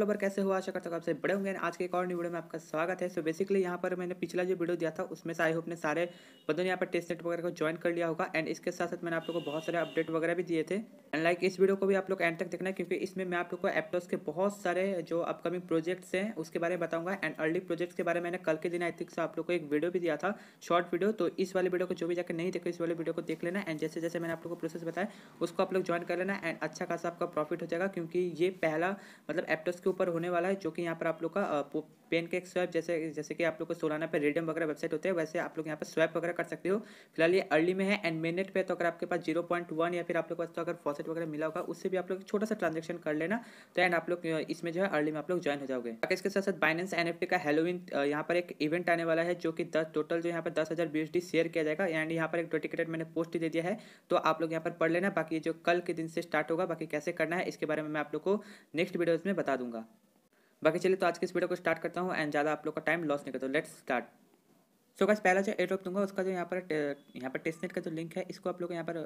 lover कैसे हुआ आशा करता हूँ आपसे बड़े होंगे आज के एक और न्यू वीडियो में आपका स्वागत है सो बेसिकली यहाँ पर मैंने पिछला जो वीडियो दिया था उसमें से आई होप ने सारे बंदों ने यहाँ पर टेस्ट नेट वगैरह को ज्वाइन कर लिया होगा एंड इसके साथ साथ मैंने आप लोगों को बहुत सारे अपडेट वगैरह भी दिए थे एंड लाइक इस वीडियो को भी आप लोग एंड तक देखना है क्योंकि इसमें मैं आप लोग को एप्टोस के बहुत सारे जो अपकमिंग प्रोजेक्ट्स हैं उसके बारे में बताऊंगा एंड अर्ली प्रोजेक्ट्स के बारे में कल के दिन आई थिंक से आप लोग को एक वीडियो भी दिया था शॉर्ट वीडियो तो इस वाले वीडियो को जो भी जाकर नहीं देखो इस वाले वीडियो को देख लेना एंड जैसे जैसे मैंने आप लोग को प्रोसेस बताया उसको आप लोग ज्वाइन कर लेना एंड अच्छा खासा आपका प्रॉफिट हो जाएगा क्योंकि ये पहला मतलब एप्टोस डॉलर्स के ऊपर होने वाला है जो कि यहाँ पर आप लोग का पेन केक स्वैप जैसे जैसे कि आप लोग को सोलाना पे रेडियम वगैरह वेबसाइट होते हैं वैसे आप लोग यहाँ पर स्वैप वगैरह कर सकते हो फिलहाल ये अर्ली में है एंड मिनट पे तो अगर आपके पास जीरो पॉइंट वन या फिर आप लोग तो अगर फॉसेट वगैरह मिला होगा उससे भी आप लोग छोटा सा ट्रांजेक्शन कर लेना तो एंड आप लोग इसमें जो है अर्ली में आप लोग ज्वाइन हो जाओगे बाकी इसके साथ साथ बाइनेंस एन का हेलोविन यहाँ पर एक इवेंट आने वाला है जो कि दस टोटल जो यहाँ पर दस हज़ार शेयर किया जाएगा एंड यहाँ पर एक डेडिकेटेड मैंने पोस्ट दे दिया है तो आप लोग यहाँ पर पढ़ लेना बाकी जो कल के दिन से स्टार्ट होगा बाकी कैसे करना है इसके बारे में मैं आप लोग को नेक्स्ट वीडियोज में बता दूँगा दूंगा बाकी चलिए तो आज के इस वीडियो को स्टार्ट करता हूँ एंड ज़्यादा आप लोग का टाइम लॉस नहीं करता लेट्स स्टार्ट सो गाइस पहला जो एड्रॉप दूंगा उसका जो यहाँ पर यहाँ पर टेस्टनेट का जो लिंक है इसको आप लोग यहाँ पर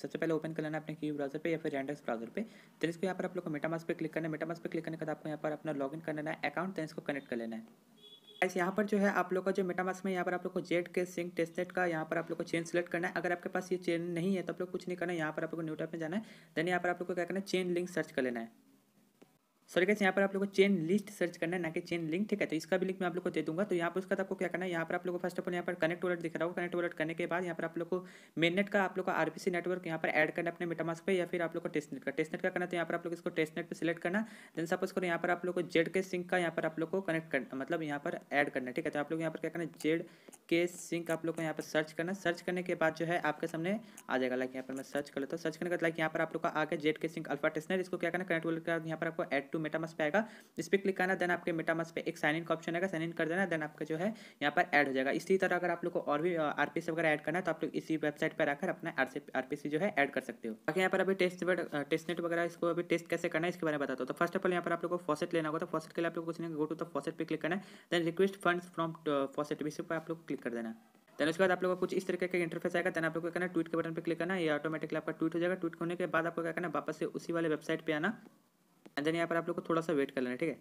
सबसे पहले ओपन कर लेना अपने की ब्राउजर पे या फिर रैंडक्स ब्राउजर पे देन इसको यहाँ पर आप लोग को मेटामास पे क्लिक करना है मेटामास पे क्लिक करने के बाद आपको यहाँ पर अपना लॉगिन कर लेना है अकाउंट देन इसको कनेक्ट कर लेना है गाइस यहाँ पर जो है आप लोग का जो मेटामास में यहाँ पर आप लोग को जेड के सिंक टेस्टनेट का यहाँ पर आप लोग को चेन सेलेक्ट करना है अगर आपके पास ये चेन नहीं है तो आप लोग कुछ नहीं करना है यहाँ पर आप लोग न्यूटॉप में जाना है देन यहाँ पर आप लोग को क्या करना है चेन लिंक सर्च कर लेना है सॉरी कैसे यहाँ पर आप लोग को चेन लिस्ट सर्च करना है ना कि चेन लिंक ठीक है तो इसका भी लिंक मैं आप लोग को दे दूंगा तो यहाँ पर उसका आपको क्या करना है यहाँ पर आप लोग को फर्स्ट ऑफ ऑल यहाँ पर कनेक्ट वॉलेट दिख रहा हो कनेक्ट वॉलेट करने के बाद यहाँ पर आप लोग को मेननेट का आप लोग का आरपीसी नेटवर्क यहाँ पर एड करना अपने मेटामास पर या फिर आप लोग को टेस्टनेट का टेस्ट का करना तो यहाँ पर आप लोग इसको टेस्टनेट पर सिलेक्ट करना देन सपोज करो यहाँ पर आप लोग को जेड के सिंक का यहाँ पर आप लोग को कनेक्ट करना मतलब यहाँ पर एड करना ठीक है तो आप लोग यहाँ पर क्या करना जेड के सिंक आप लोग को यहाँ पर सर्च करना सर्च करने के बाद जो है आपके सामने आ जाएगा लाइक यहाँ पर मैं सर्च कर लेता हूँ सर्च करने के लाइक यहाँ पर आप लोग का आगे जेड के सिंक अल्फा टेस्टनेट इसको क्या करना कनेक्ट वॉलेट का यहाँ पर आपको एड टू टू मेटामस पे आएगा इस पर क्लिक करना देन आपके मेटामस पे एक साइन इन का ऑप्शन आएगा साइन इन कर देना देन आपका जो है यहाँ पर ऐड हो जाएगा इसी तरह अगर आप लोग को और भी आर वगैरह ऐड करना है तो आप लोग इसी वेबसाइट पर आकर अपना आर जो है ऐड कर सकते हो बाकी यहाँ पर अभी टेस्ट टेस्ट नेट वगैरह इसको अभी टेस्ट कैसे करना है इसके बारे में बताता हूँ तो फर्स्ट ऑफ ऑल यहाँ पर आप लोग को फॉसेट लेना होगा तो फॉसेट के लिए आप लोग कुछ नहीं गो टू तो फॉसेट पर क्लिक करना है then request fund from faucet इसी पर आप लोग क्लिक कर देना देन उसके बाद आप लोग को कुछ इस तरीके का इंटरफेस आएगा देन आप लोग को करना ट्वीट के बटन पर क्लिक करना ये ऑटोमेटिकली आपका ट्वीट हो जाएगा ट्वीट होने के बाद आपको क्या करना वापस से उसी वाले वेबसाइट पे आना एंड देन यहाँ पर आप लोग को थोड़ा सा वेट कर लेना ठीक है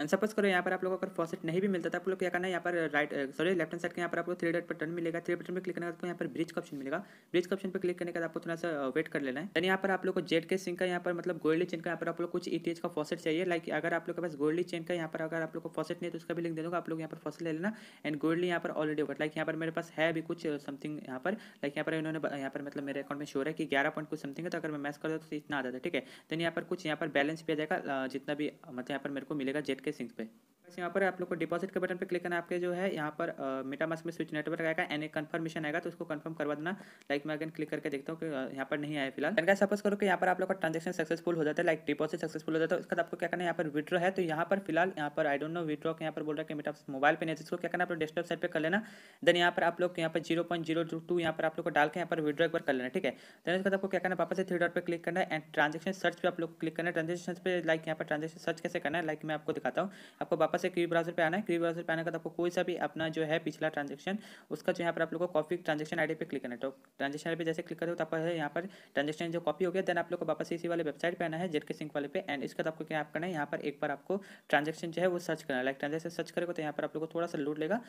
एंड सपोज करो यहाँ पर आप लोग अगर फॉसेट नहीं भी मिलता तो आप लोग क्या करना है यहाँ पर right sorry left hand side के यहाँ पर आपको थ्री डॉट पर टर्न मिलेगा थ्री बटन पर क्लिक करने के बाद यहाँ पर ब्रिज का ऑप्शन मिलेगा ब्रिज का ऑप्शन पर क्लिक करने के बाद आपको थोड़ा सा वेट कर लेना है देन यहाँ पर आप लोग को जेड के सिंह का यहाँ पर मतलब गोल्डी चेन का यहाँ पर आप लोग कुछ ई का फॉसेट चाहिए लाइक अगर आप लोग के पास गोल्डी चेन का यहाँ पर अगर आप लोग को फॉसेट नहीं तो उसका भी लिंक दे दूँगा आप लोग यहाँ पर फॉसेट ले लेना एंड गोल्डी यहाँ पर ऑलरेडी होगा लाइक यहाँ पर मेरे पास है भी कुछ समथिंग यहाँ पर लाइक यहाँ पर इन्होंने यहाँ पर मतलब मेरे अकाउंट में शोर है कि ग्यारह पॉइंट कुछ समथिंग है तो अगर मैं मैच कर दूँ तो इतना आ जाता है ठीक है देन यहाँ पर कुछ यहाँ पर बैलेंस भी आ जाएगा जितना भी मतलब यहाँ पर मेरे को मिलेगा जेड के सिंह पे यहाँ पर आप लोग को डिपॉजिट के बटन पर क्लिक करना है आपके जो है यहाँ पर मेटामास में स्विच नेटवर्क आएगा एन एक कन्फर्मेशन आएगा तो उसको कंफर्म करवा देना लाइक मैं अगेन क्लिक करके देखता हूँ कि यहाँ पर नहीं आया फिलहाल एंड सपोज करो कि यहाँ पर आप लोग का ट्रांजेक्शन सक्सेसफुल हो जाता है लाइक डिपॉजिट सक्सेसफुल हो जाता है उसके बाद आपको क्या करना है यहाँ पर विड्रॉ है तो यहाँ पर फिलहाल यहाँ पर आई डोंट नो विड्रॉ यहाँ पर बोल रहा है कि मेटा मोबाइल पे नहीं इसको क्या करना आप लोग डेस्कटॉप साइड पर कर लेना देन यहाँ पर आप लोग यहाँ पर जीरो पॉइंट जीरो टू यहाँ पर आप लोग को डाल के यहाँ पर विड्रॉ एक बार कर लेना ठीक है देन उसके बाद आपको क्या करना वापस से थ्री डॉट पर क्लिक करना है एंड ट्रांजेक्शन सर्च पर आप लोग क्लिक करना है ट्रांजेक्शन पर लाइक यहाँ पर ट्रांजेक्शन सर्च कैसे करना है लाइक मैं आपको दिखाता हूँ आपको वापस वापस से क्यू ब्राउजर पे आना है क्यू ब्राउजर पे आने का आपको कोई सा भी अपना जो है पिछला ट्रांजेक्शन उसका जो यहाँ पर आप लोग को कॉपी ट्रांजेक्शन आईडी पे क्लिक करना है तो ट्रांजेक्शन आईडी पे जैसे क्लिक करोगे तो आपको यहाँ पर ट्रांजेक्शन जो कॉपी हो गया देन आप लोग को वापस इसी वाले वेबसाइट पर आना है जेटके सिंह वाले पे एंड इसका आपको क्या करना है यहाँ पर एक बार आपको ट्रांजेक्शन जो है वो सर्च करना है लाइक ट्रांजेक्शन सर्च करेगा तो यहाँ पर आप लोग को थोड़ा सा लूट लेगा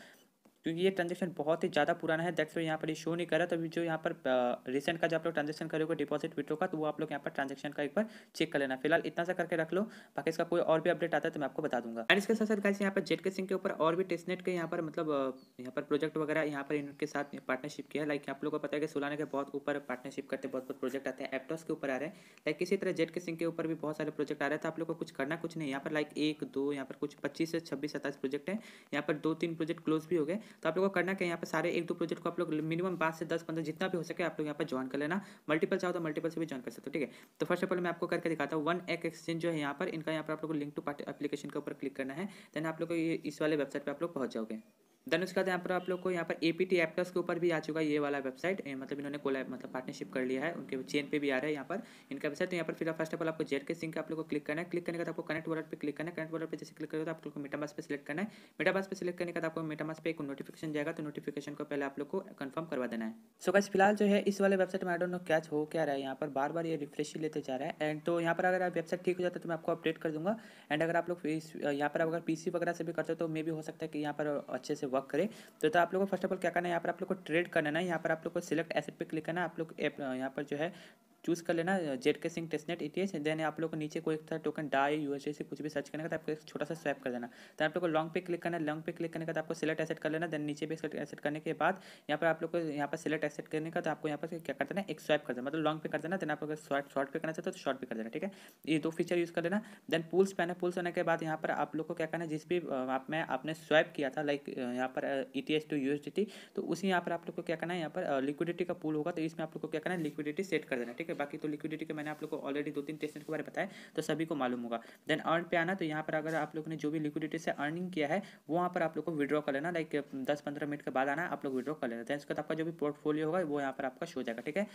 क्योंकि तो ये ट्रांजेक्शन बहुत ही ज़्यादा पुराना है दैट्स वे यहाँ पर ये शो नहीं कर रहा तो अभी जो यहाँ पर रिसेंट का जो आप लोग ट्रांजेक्शन करोगे डिपॉजिट विड्रो का तो वो आप लोग यहाँ पर ट्रांजेक्शन का एक बार चेक कर लेना फिलहाल इतना सा करके रख लो बाकी इसका कोई और भी अपडेट आता है तो मैं आपको बता दूंगा एंड इसके साथ साथ यहाँ पर जेट के सिंह के ऊपर और भी टेस्टनेट के यहाँ पर मतलब यहाँ पर प्रोजेक्ट वगैरह यहाँ पर इनके साथ पार्टनरशिप किया है लाइक आप लोग को पता है कि सोलाना के बहुत ऊपर पार्टनरशिप करते बहुत बहुत प्रोजेक्ट आते हैं एप्टॉस के ऊपर आ रहे हैं लाइक इसी तरह जेट के सिंह के ऊपर भी बहुत सारे प्रोजेक्ट आ रहे हैं तो आप लोग को कुछ करना कुछ नहीं यहाँ पर लाइक एक दो यहाँ पर कुछ पच्चीस से छब्बीस सत्ताईस प्रोजेक्ट है यहाँ पर दो तीन प्रोजेक्ट क्लोज भी हो गए तो आप लोग को करना क्या यहाँ पर सारे एक दो प्रोजेक्ट को आप लोग मिनिमम पाँच से दस पंद्रह जितना भी हो सके आप लोग यहाँ पर ज्वाइन कर लेना मल्टीपल चाहो तो मल्टीपल से भी ज्वाइन कर सकते हो ठीक है तो फर्स्ट ऑफ ऑल मैं आपको करके दिखाता हूँ वन एक एक्सचेंज जो है यहाँ पर इनका यहाँ पर आप लोग लिंक टू एप्लीकेशन के ऊपर क्लिक करना है देन आप लोग इस वाले वेबसाइट पर आप लोग पहुँच जाओगे देन उसके बाद यहाँ पर आप लोग को यहाँ पर ए पी टी एप्टस के ऊपर भी आ चुका है ये वाला वेबसाइट मतलब इन्होंने कोला मतलब पार्टनरशिप कर लिया है उनके चेन पे भी आ रहा है यहाँ पर इनका वेबसाइट तो यहाँ पर फिर फर्स्ट ऑफ ऑल आपको जेड के सिंह का आप लोग को क्लिक करना है क्लिक करने के बाद आपको कनेक्ट वर्ड पर क्लिक करना है कनेक्ट वर्ड पर जैसे क्लिक करेगा तो आप लोग को मीटामास पर सिलेक्ट करना है मीटामास पर सिलेक्ट करने के बाद आपको मीटामास पर एक नोटिफिकेशन जाएगा तो नोटिफिकेशन को पहले आप लोग को कन्फर्म करवा देना है सो गाइस फिलहाल जो है इस वाले वेबसाइट में आई डोंट नो कैच हो क्या रहा है यहाँ पर बार बार ये रिफ्रेश लेते जा रहा है एंड तो यहाँ पर अगर आप वेबसाइट ठीक हो जाता है तो मैं आपको अपडेट कर दूंगा एंड अगर आप लोग यहाँ पर अगर पीसी वगैरह से भी करते हो तो मे भी हो सकता है कि यहाँ पर अच्छे से वर्क करे तो, तो आप लोगों को फर्स्ट ऑफ ऑल क्या करना है यहाँ पर आप लोग को ट्रेड करना है यहाँ पर आप लोग को सिलेक्ट एसेट पे क्लिक करना आप लोग यहाँ पर जो है चूज़ कर लेना zkSync testnet E e T then आप लोग को नीचे कोई एक टोकन डाई यू एस से कुछ भी सर्च करने का तो आपको एक छोटा सा स्वैप कर देना तो आप लोग को लॉन्ग पे क्लिक करना है लॉन्ग पे क्लिक करने का आपको सिलेक्ट एसेट कर लेना देन नीचे पे एसेट करने के बाद यहाँ पर आप लोग को यहाँ पर सिलेक्ट एसेट करने का तो आपको यहाँ पर क्या कर देना एक स्वैप कर देना मतलब लॉन्ग पे कर देना देन आप लोग शॉर्ट पे करना चाहते तो शॉर्ट पे कर देना ठीक है ये दो फीचर यूज़ कर लेना देन पुल्स पैन पुल्स होने के बाद यहाँ पर आप लोग को क्या करना है जिस भी आप में आपने स्वैप किया था लाइक यहाँ पर E T S to U S D T तो उसी यहाँ पर आप लोग को क्या करना है यहाँ पर लिक्विडिटी का पुल होगा तो इसमें आप लोग को क्या करना है लिक्विडिटी सेट कर देना ठीक है ठीक है बाकी तो लिक्विडिटी के मैंने आप लोग को ऑलरेडी दो तीन टेस्ट के बारे में बताया तो सभी को मालूम होगा देन अर्न पे आना तो यहाँ पर अगर आप लोग ने जो भी लिक्विडिटी से अर्निंग किया है वहाँ पर आप लोग को विड्रॉ कर लेना लाइक दस पंद्रह मिनट के बाद आना आप लोग विड्रॉ कर लेना देन उसके बाद आपका जो भी पोर्टफोलियो होगा वो यहाँ पर आपका शो जाएगा ठीक है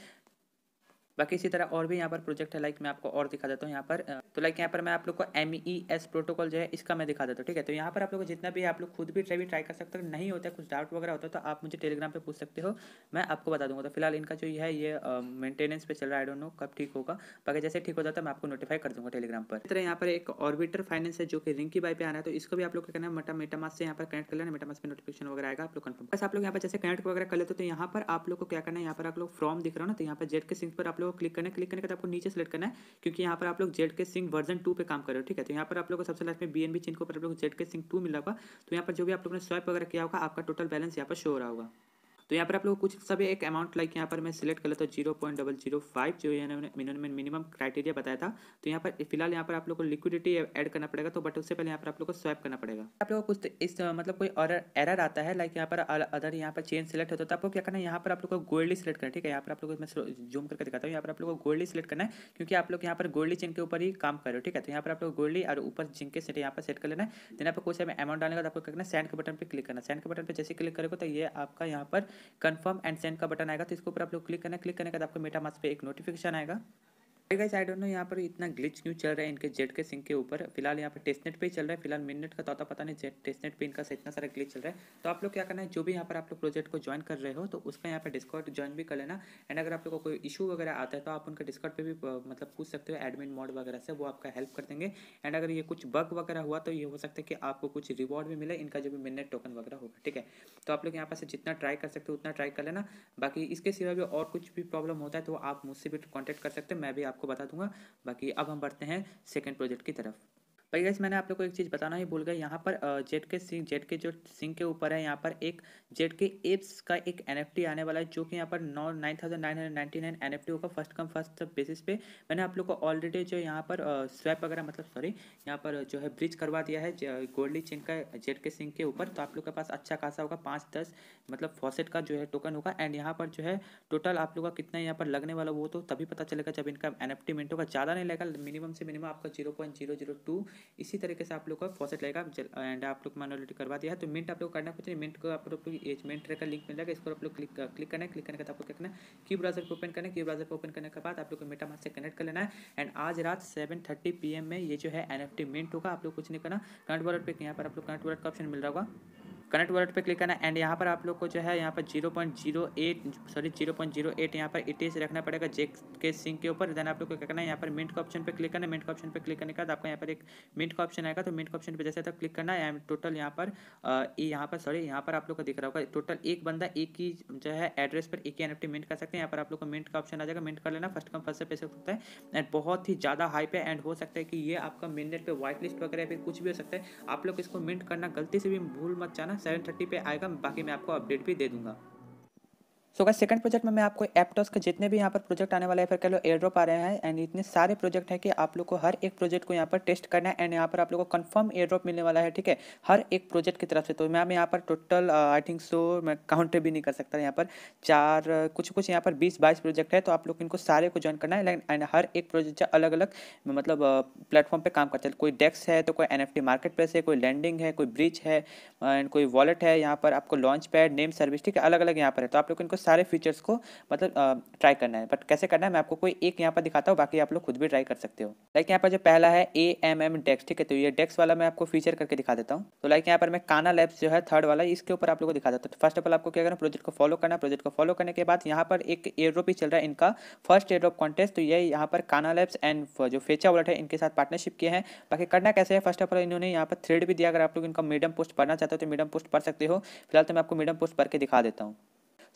बाकी इसी तरह और भी यहाँ पर प्रोजेक्ट है लाइक मैं आपको और दिखा देता हूँ यहाँ पर तो लाइक यहाँ पर मैं आप लोग को एम ई एस प्रोटोकॉल जो है इसका मैं दिखा देता हूँ ठीक है तो यहाँ पर आप लोग जितना भी आप लोग खुद भी ट्राई ट्राई कर सकते हो नहीं होता है कुछ डाउट वगैरह होता है तो आप मुझे टेलीग्राम पर पूछ सकते हो मैं आपको बता दूंगा तो फिलहाल इनका जो है ये मेंटेनेंस पे चल रहा है आई डोंट नो कब ठीक होगा बाकी जैसे ठीक हो जाता है मैं आपको नोटिफाई कर दूँगा टेलीग्राम पर तरह यहाँ पर एक ऑर्बिटर फाइनेंस है जो कि रिंकी बाई पे आना है तो इसको भी आप लोग क्या करना है मेटा मेटामास से यहाँ पर कनेक्ट कर लेना मेटामास पर नोटिफिकेशन वगैरह आएगा आप लोग कन्फर्म बस आप लोग यहाँ पर जैसे कनेक्ट वगैरह कर लेते हो तो यहाँ पर आप लोग को क्या करना है यहाँ पर आप लोग फॉर्म दिख रहा हो ना तो यहाँ पर जेट के सिंह पर आप लोग लोग क्लिक करना है क्लिक करने के बाद आपको नीचे सेलेक्ट करना है क्योंकि यहाँ पर आप लोग जेड के सिंह वर्जन टू पे काम कर रहे हो ठीक है तो यहाँ पर आप लोग को सबसे लास्ट में बी एन बी चिन्ह को आप लोग जेड के सिंह टू मिला होगा तो यहाँ पर जो भी आप लोगों ने स्वाइप वगैरह किया होगा आपका टोटल बैलेंस यहाँ पर शो हो रहा होगा तो यहाँ पर आप लोग कुछ सभी एक अमाउंट लाइक यहाँ पर मैं सिलेक्ट कर लेता zero point double zero five जो इन्होंने मिनिमम क्राइटेरिया बताया था तो यहाँ पर फिलहाल यहाँ पर आप लोग को लिक्विडिटी ऐड करना पड़ेगा तो बट उससे पहले यहाँ पर आप लोग को स्वैप करना पड़ेगा आप लोग कुछ इस मतलब कोई एरर आता है लाइक यहाँ पर अदर यहाँ पर चेन सिलेक्ट होता है तो आपको क्या करना है यहाँ पर आप लोग को गोल्डी सिलेक्ट करना ठीक है यहाँ पर आप लोग मैं जूम करके दिखाता हूँ यहाँ पर आप लोग को गोल्डी सिलेक्ट करना है क्योंकि आप लोग यहाँ पर गोल्डी चेन के ऊपर ही काम करो ठीक है तो यहाँ पर आप लोग गोल्डी और ऊपर जिंक के सेट यहाँ पर सेट कर लेना है देन आपको कुछ अमाउंट डालने का आपको क्या करना है सेंड के बटन पर क्लिक करना सेंड के बटन पर जैसे क्लिक करेगा तो ये आपका यहाँ पर कंफर्म एंड सेंड का बटन आएगा तो इसके ऊपर आप लोग क्लिक करना क्लिक करने के बाद आपको मेटा मास्क पे एक नोटिफिकेशन आएगा आई डोंट नो यहाँ पर इतना ग्लिच क्यों चल रहा है इनके जेट के सिंक के ऊपर फिलहाल यहाँ पर टेस्टनेट पे ही चल रहा है फिलहाल मिनट का तो पता नहीं जेट टेस्टनेट पे इनका इतना सारा ग्लिच चल रहा है तो आप लोग क्या करना है जो भी यहाँ पर आप लोग प्रोजेक्ट को ज्वाइन कर रहे हो तो उसका यहाँ पर डिस्काउंट ज्वाइन भी कर लेना एंड अगर आप लोग को कोई इशू वगैरह आता है तो आप उनका डिस्काउंट पर भी मतलब पूछ सकते हो एडमिन मोड वगैरह से वो आपका हेल्प कर देंगे एंड अगर ये कुछ बग वगैरह हुआ तो ये हो सकता है कि आपको कुछ रिवॉर्ड भी मिले इनका जो भी मिनट टोकन वगैरह होगा ठीक है तो आप लोग यहाँ पर जितना ट्राई कर सकते हो उतना ट्राई कर लेना बाकी इसके सिवा भी और कुछ भी प्रॉब्लम होता है तो आप मुझसे भी कॉन्टैक्ट कर सकते हो मैं भी आप आपको बता दूंगा बाकी अब हम बढ़ते हैं सेकेंड प्रोजेक्ट की तरफ भाई गैस मैंने आप लोग को एक चीज़ बताना ही भूल गया यहाँ पर जेट के सिंह जेट के जो सिंह के ऊपर है यहाँ पर एक जेट के एप्स का एक एन आने वाला है जो कि यहाँ पर नौ nine thousand nine hundred ninety nine एन होगा फर्स्ट कम फर्स्ट बेसिस पे मैंने आप लोग को ऑलरेडी जो यहाँ पर स्वैप वगैरह मतलब सॉरी यहाँ पर जो है ब्रिज करवा दिया है गोल्डी चिन का जेट के सिंह के ऊपर तो आप लोग के पास अच्छा खासा होगा पाँच दस मतलब फॉसेट का जो है टोकन होगा एंड यहाँ पर जो है टोटल आप लोग का कितना यहाँ पर लगने वाला वो तो तभी पता चलेगा जब इनका एन मिनट होगा ज़्यादा नहीं लगेगा मिनिमम से मिनिमम आपका zero point zero zero two इसी तरीके से आप लोग का फॉसेट लगेगा एंड आप लोग मैनुअलिटी तो करवा दिया है तो मिनट आप लोग करना कुछ नहीं मिनट को आप लोग मिनट का लिंक मिल जाएगा इसको आप लोग क्लिक क्लिक करना है क्लिक करने के बाद आपको क्या करना है की ब्राउजर को ओपन करना है की ब्राउजर को ओपन करने के बाद आप लोग को मेटा से कनेक्ट कर लेना है एंड आज रात सेवन थर्टी पी एम में ये जो है एन एफ टी मिनट होगा आप लोग कुछ नहीं करना करंट वॉलेट पर यहाँ पर आप लोग करंट वॉलेट का ऑप्शन मिल रहा होगा कनेक्ट वॉलेट पे क्लिक करना है एंड यहाँ पर आप लोग को जो है यहाँ पर zero point zero eight sorry zero point zero eight यहाँ पर से e रखना पड़ेगा जेक के सिंह के ऊपर देन आप लोग को क्या करना है यहाँ पर मिनट का ऑप्शन पे क्लिक करना है मिनट का ऑप्शन पे क्लिक करने के बाद आपको यहाँ पर एक मिनट का ऑप्शन आएगा तो मिनट का ऑप्शन पर जैसे तक क्लिक करना है टोटल यहाँ पर e यहाँ पर सॉरी यहाँ पर आप लोग को दिख रहा होगा टोटल एक बंदा एक ही जो है एड्रेस पर एक ही एन मिनट कर सकते हैं यहाँ पर आप लोग को मिनट का ऑप्शन आ जाएगा मिनट कर लेना फर्स्ट कम फर्स्ट से पैसे सकता है एंड बहुत ही ज़्यादा हाई पे एंड हो सकता है कि ये आपका मिनट पे व्हाइट लिस्ट वगैरह फिर कुछ भी हो सकता है आप लोग इसको मिनट करना गलती से भी भूल मत जाना सेवन थर्टी पर आएगा बाकी मैं आपको अपडेट भी दे दूँगा सो गाइस सेकंड प्रोजेक्ट में मैं आपको एप्टॉस के जितने भी यहाँ पर प्रोजेक्ट आने वाले हैं फिर कह लो एयरड्रॉप आ रहे हैं एंड इतने सारे प्रोजेक्ट हैं कि आप लोग को हर एक प्रोजेक्ट को यहाँ पर टेस्ट करना है एंड यहाँ पर आप लोग को कंफर्म एयरड्रॉप मिलने वाला है ठीक है हर एक प्रोजेक्ट की तरफ से तो मैम यहाँ पर टोटल आई थिंक सो मैं काउंट भी नहीं कर सकता यहाँ पर चार uh, कुछ कुछ यहाँ पर बीस बाईस प्रोजेक्ट है तो आप लोग इनको सारे को ज्वाइन करना है एंड हर एक प्रोजेक्ट अलग अलग मतलब प्लेटफॉर्म uh, पर काम करते हैं कोई डेस्क है तो कोई एन मार्केट प्लेस है कोई लैंडिंग है कोई ब्रिज है एंड कोई वॉलेट है यहाँ पर आपको लॉन्च पैड नेम सर्विस ठीक है अलग अलग यहाँ पर है तो आप लोग इनको सारे फीचर्स को मतलब ट्राई करना है बट कैसे करना है मैं आपको कोई एक यहाँ पर दिखाता हूँ बाकी आप लोग खुद भी ट्राई कर सकते हो लाइक यहाँ पर जो पहला है ए एम एम डेक्स ठीक है तो ये डेक्स वाला मैं आपको फीचर करके दिखा देता हूँ तो लाइक यहाँ पर मैं काना लैब्स जो है थर्ड वाला इसके ऊपर आप लोग को दिखा देता हूँ तो फर्स्ट ऑफ ऑल आपको क्या करना प्रोजेक्ट को फॉलो करना प्रोजेक्ट को फॉलो करने के बाद यहाँ पर एक एयर ही चल रहा है इनका फर्स्ट एयरड्रॉप कॉन्टेस्ट तो ये यहाँ पर काना लैब्स एंड जो फेचा वॉलेट है इनके साथ पार्टनरशिप किए हैं बाकी करना कैसे है फर्स्ट ऑफ ऑल इन्होंने यहाँ पर थ्रेड भी दिया अगर आप लोग इनका मीडियम पोस्ट पढ़ना चाहते हो तो मीडियम पोस्ट पढ़ सकते हो फिलहाल तो मैं आपको मीडियम पोस्ट पढ़ के दिखा देता हूँ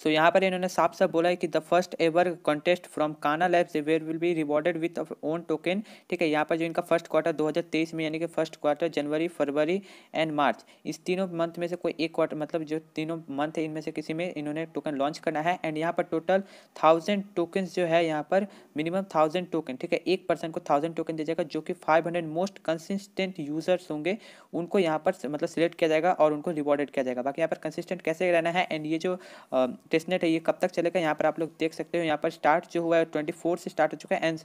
सो यहाँ पर इन्होंने साफ साफ बोला है कि the first ever contest from Kana Labs where will be rewarded with own token ठीक है यहाँ पर जो इनका फर्स्ट क्वार्टर 2023 में यानी कि फर्स्ट क्वार्टर जनवरी फरवरी एंड मार्च इस तीनों मंथ में से कोई एक क्वार्टर मतलब जो तीनों मंथ है इनमें से किसी में इन्होंने टोकन लॉन्च करना है एंड यहाँ पर टोटल थाउजेंड टोकन जो है यहाँ पर मिनिमम थाउजेंड टोकन ठीक है एक पर्सन को थाउजेंड टोकन दिया जाएगा जो कि five hundred most consistent users होंगे उनको यहाँ पर मतलब सिलेक्ट किया जाएगा और उनको रिवॉर्डेड किया जाएगा बाकी यहाँ पर कंसिस्टेंट कैसे रहना है एंड ये जो टेस्टनेट है ये कब तक चलेगा यहाँ पर आप लोग देख सकते हो यहाँ पर स्टार्ट जो हुआ है ट्वेंटी से स्टार्ट हो चुका है एंड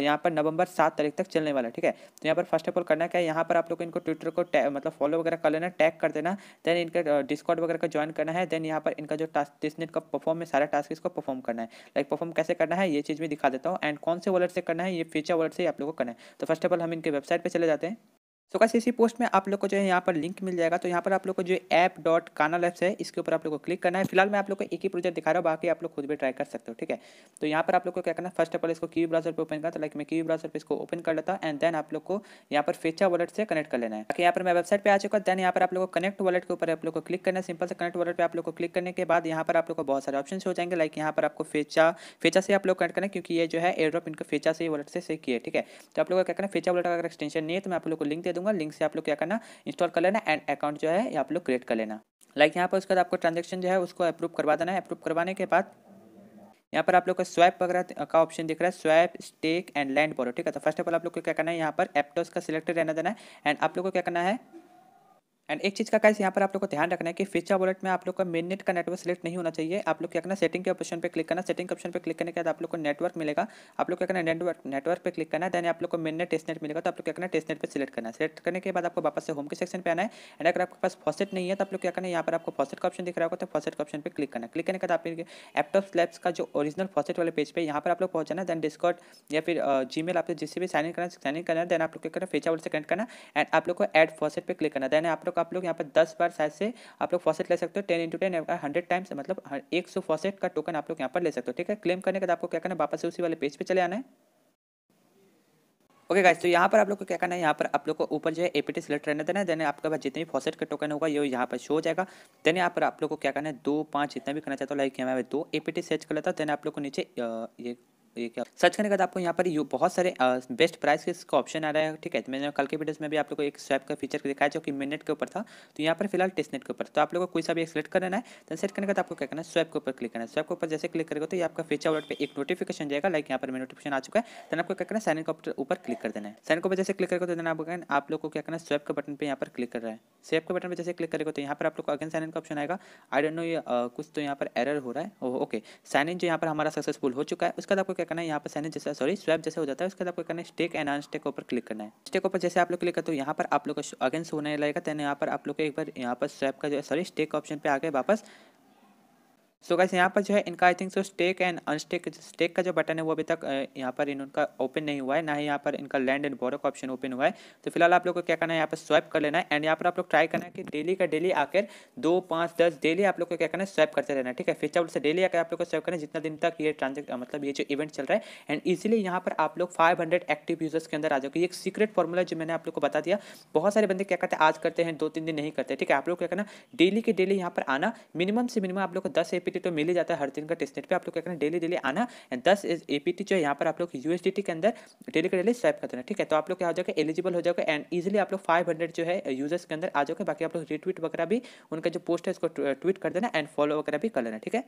यहाँ पर नवंबर सात तारीख तक चलने वाला ठीक है तो यहाँ पर फर्स्ट ऑफ ऑल करना क्या है यहाँ पर आप लोग इनको ट्विटर को मतलब फॉलो वगैरह कर लेना टैग कर देना देन इनका डिस्काउंट वगैरह का ज्वाइन करना है देन यहाँ पर इनका जो टास्क टेस्टनेट का परफॉर्म है सारा टास्क इसको परफॉर्म करना है लाइक परफॉर्म कैसे करना है ये चीज़ भी दिखा देता हूँ एंड कौन से वॉलेट से करना है ये फीचर वॉलेट से आप लोगों को करना है तो फर्स्ट ऑफ ऑल हम इनके वेबसाइट पर चले जाते हैं सो कैसे इसी पोस्ट में आप लोग को जो है यहाँ पर लिंक मिल जाएगा तो यहाँ पर आप लोग को जो ऐप डॉट काना लैब्स है इसके ऊपर आप लोग को क्लिक करना है फिलहाल मैं आप लोग को एक ही प्रोजेक्ट दिखा रहा हूँ बाकी आप लोग खुद भी ट्राई कर सकते हो ठीक है तो यहाँ पर आप लोग को क्या करना फर्स्ट ऑफ ऑल इसको की ब्राउजर पर ओपन करता तो लाइक मैं की ब्राउजर पर इसको ओपन कर लेता एंड देन आप लोग को यहाँ पर फेचा वॉलेट से कनेक्ट कर लेना है यहाँ पर मैं वेबसाइट पर आ चुका देन यहाँ पर आप लोग को कनेक्ट वॉलेट के ऊपर आप लोग को क्लिक करना सिंपल से कनेक्ट वॉलेट पर आप लोग को क्लिक करने के बाद यहाँ पर आप लोग को बहुत सारे ऑप्शन हो जाएंगे लाइक यहाँ पर आपको फेचा फेचा से आप लोग कनेक्ट करना क्योंकि ये जो है एयर ड्रॉप इनको फेचा से वॉलेट से किए ठीक है तो आप लोग को क्या करना फेचा वॉलेट का अगर एक्सटेंशन नहीं है तो मैं आप लोग को लिंक दे दूंगा लिंक से आप लोग क्या करना इंस्टॉल कर लेना एंड अकाउंट जो है आप लोग क्रिएट कर लेना लाइक यहाँ पर उसके बाद आपको ट्रांजेक्शन जो है उसको अप्रूव करवा देना है अप्रूव करवाने के बाद यहाँ पर आप लोग का स्वैप वगैरह का ऑप्शन दिख रहा है swap stake and lend borrow ठीक है तो फर्स्ट ऑफ ऑल आप लोग को क्या करना है यहाँ पर एप्टोस का सिलेक्टेड रहना देना है एंड आप लोग को क्या करना है एंड एक चीज़ का कैसे यहाँ पर आप लोग को ध्यान रखना है कि फीचर वॉलेट में आप लोग का मेन नेट का नेटवर्क सेलेक्ट नहीं होना चाहिए आप लोग क्या करना सेटिंग के ऑप्शन पे क्लिक करना सेटिंग के ऑप्शन पे क्लिक करने के बाद आप लोग को नेटवर्क मिलेगा आप लोग क्या करना नेटवर्क नेटवर्क पे क्लिक करना देन आप लोग को मेन नेट टेस्ट नेट मिलेगा तो आप लोग क्या करना टेस्ट नेट पर सिलेक्ट करना सेलेक्ट करने के बाद आपको वापस से होम के सेक्शन पर आना है एंड अगर आपके पास फॉसेट नहीं है तो आप लोग क्या करना यहाँ पर आपको फॉसेट का ऑप्शन दिख रहा होगा तो फॉसेट का ऑप्शन पर क्लिक करना क्लिक करने के बाद आपके एपटॉप स्लैब्स का जो ओरिजिनल फॉसेट वाले पेज पर यहाँ पर आप लोग पहुंचाना देन डिस्कॉट या फिर जी मेल आपको जिससे भी साइन इन करना साइन इन करना देन आप लोग क्या करना फीचा वॉलेट से कनेक्ट करना एंड आप लोग को एड फॉसेट पर क्लिक करना देन आप लोग आपका आप लोग यहाँ पर दस बार साइज से आप लोग फॉसेट ले सकते हो ten into ten hundred times मतलब एक सौ फॉसेट का टोकन आप लोग यहाँ पर ले सकते हो ठीक है क्लेम करने के बाद आपको क्या करना है वापस से उसी वाले पेज पे चले आना है ओके गाइस तो यहाँ पर आप लोग को क्या करना है यहाँ पर आप लोग को ऊपर जो है एपीटी सिलेक्ट रहने देना है देने आपके पास जितने भी फॉसेट का टोकन होगा ये यहाँ पर शो हो जाएगा देन यहाँ पर आप लोग को क्या करना है दो पाँच जितना भी करना चाहता हूँ लाइक यहाँ मैं दो एपीटी सर्च कर लेता हूँ देन आप लोग को नीचे ये ये क्या सर्च करने के बाद आपको यहाँ पर यू बहुत सारे बेस्ट प्राइस के इसका ऑप्शन आ रहा है ठीक है तो मैंने कल के वीडियोस में भी आप लोगों को एक स्वैप का फीचर दिखाया जो कि मिनट के ऊपर था तो यहाँ पर फिलहाल टेस्ट नेट के ऊपर तो आप लोगों को कोई सा भी एक सिलेक्ट करना है तो सेट करने के बाद आपको क्या करना है स्वैप के ऊपर क्लिक करना है स्वैप के ऊपर जैसे क्लिक करेगा तो ये आपका फीचर वर्ड पर एक नोटिफिकेशन जाएगा लाइक यहाँ पर मैं नोटिफिकेशन आ चुका है तो आपको क्या करना है साइन के ऊपर क्लिक कर देना है साइन के ऊपर जैसे क्लिक करेगा तो देन आपको आप लोग को क्या करना है स्वैप के बटन पर यहाँ पर क्लिक कर रहा है स्वैप के बटन पर जैसे क्लिक करेगा तो यहाँ पर आप लोग को अगेन साइन का ऑप्शन आएगा आई डोंट नो ये कुछ तो यहाँ पर एरर हो रहा है ओके साइन इन जो यहाँ पर हमारा सक्सेसफुल हो चुका है उसके बाद आपको क्या क्या करना है यहाँ पर सैनिज जैसा सॉरी स्वैप जैसा हो जाता है उसके बाद आपको करना है स्टेक एंड अनस्टेक ऊपर क्लिक करना है स्टेक ऊपर जैसे आप लोग क्लिक करते हो यहाँ पर आप लोग का अगेंस्ट होने लगेगा देन यहाँ पर आप लोग को एक बार यहाँ पर स्वैप का जो है सॉरी स्टेक ऑप्शन पर आकर वापस सो गाइस यहाँ पर जो है इनका I think so stake and unstake stake का जो बटन है वो अभी तक यहाँ पर इन उनका ओपन नहीं हुआ है ना ही यहाँ पर इनका लैंड एंड बोरो का ऑप्शन ओपन हुआ है तो फिलहाल आप लोग को क्या करना है यहाँ पर स्वाइप कर लेना है एंड यहाँ पर आप लोग ट्राई करना है कि डेली का डेली आकर दो पाँच दस डेली आप लोग को क्या करना है स्वाइप करते रहना है ठीक है फिर से डेली आकर आप लोग को स्वाइप करना है जितना दिन तक ये ट्रांजेक्ट मतलब ये जो इवेंट चल रहा है एंड इजिली यहाँ पर आप लोग फाइव एक्टिव यूजर्स के अंदर आ जाओ एक सीक्रेट फॉर्मूला जो मैंने आप लोग को बता दिया बहुत सारे बंदे क्या करते हैं आज करते हैं दो तीन दिन नहीं करते ठीक है आप लोग क्या करना डेली के डेली यहाँ पर आना मिनिमम से मिनिमम आप लोग को दस एपीटी तो मिल ही जाता है हर दिन का टेस्टनेट पे आप लोग क्या करना डेली डेली आना एंड दस इज एपीटी जो है यहाँ पर आप लोग यूएसडीटी के अंदर डेली का डेली स्वाइप कर देना ठीक है तो आप लोग क्या हो जाएगा एलिजिबल हो जाएगा एंड ईजिली आप लोग फाइव हंड्रेड जो है यूजर्स के अंदर आ जाओगे बाकी आप लोग रिट्वीट वगैरह भी उनका जो पोस्ट है उसको ट्वीट कर देना एंड फॉलो वगैरह भी कर लेना ठीक है